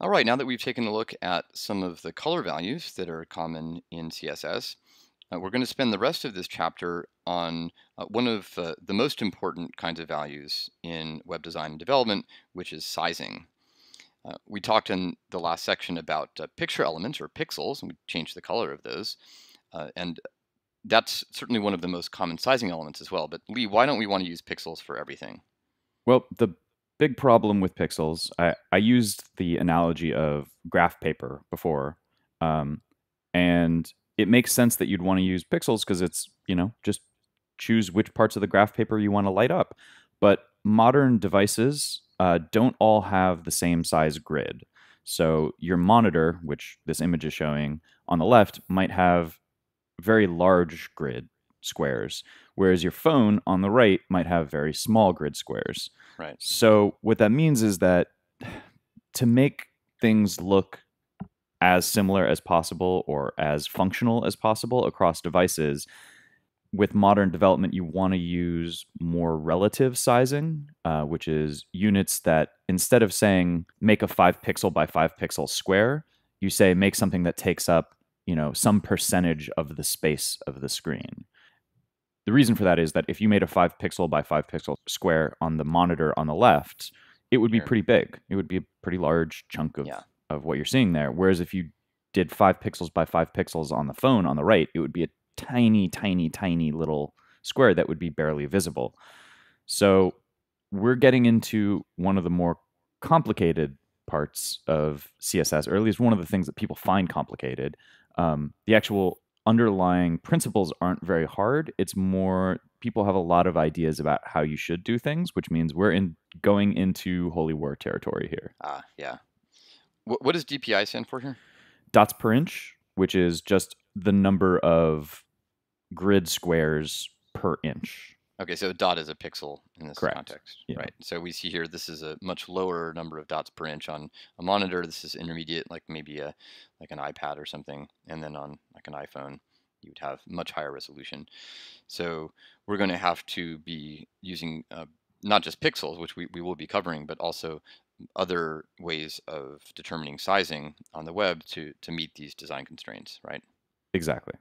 All right, now that we've taken a look at some of the color values that are common in CSS, uh, we're going to spend the rest of this chapter on uh, one of uh, the most important kinds of values in web design and development, which is sizing. Uh, we talked in the last section about uh, picture elements or pixels, and we changed the color of those. Uh, and that's certainly one of the most common sizing elements as well. But Lee, why don't we want to use pixels for everything? Well, the big problem with pixels. I, I used the analogy of graph paper before, um, and it makes sense that you'd want to use pixels because it's you know just choose which parts of the graph paper you want to light up. But modern devices uh, don't all have the same size grid. So your monitor, which this image is showing on the left, might have very large grid squares, whereas your phone on the right might have very small grid squares. Right. So what that means is that to make things look as similar as possible or as functional as possible across devices, with modern development, you want to use more relative sizing, uh, which is units that instead of saying make a five pixel by five pixel square, you say make something that takes up you know some percentage of the space of the screen. The reason for that is that if you made a five pixel by five pixel square on the monitor on the left, it would be pretty big. It would be a pretty large chunk of, yeah. of what you're seeing there. Whereas if you did five pixels by five pixels on the phone on the right, it would be a tiny, tiny, tiny little square that would be barely visible. So we're getting into one of the more complicated parts of CSS, or at least one of the things that people find complicated. Um, the actual underlying principles aren't very hard. It's more people have a lot of ideas about how you should do things, which means we're in going into holy war territory here. Ah, uh, yeah. what does DPI stand for here? Dots per inch, which is just the number of grid squares per inch. Okay, so a dot is a pixel in this Correct. context, yeah. right? So we see here this is a much lower number of dots per inch on a monitor. This is intermediate, like maybe a like an iPad or something, and then on like an iPhone, you would have much higher resolution. So we're going to have to be using uh, not just pixels, which we, we will be covering, but also other ways of determining sizing on the web to to meet these design constraints, right? Exactly.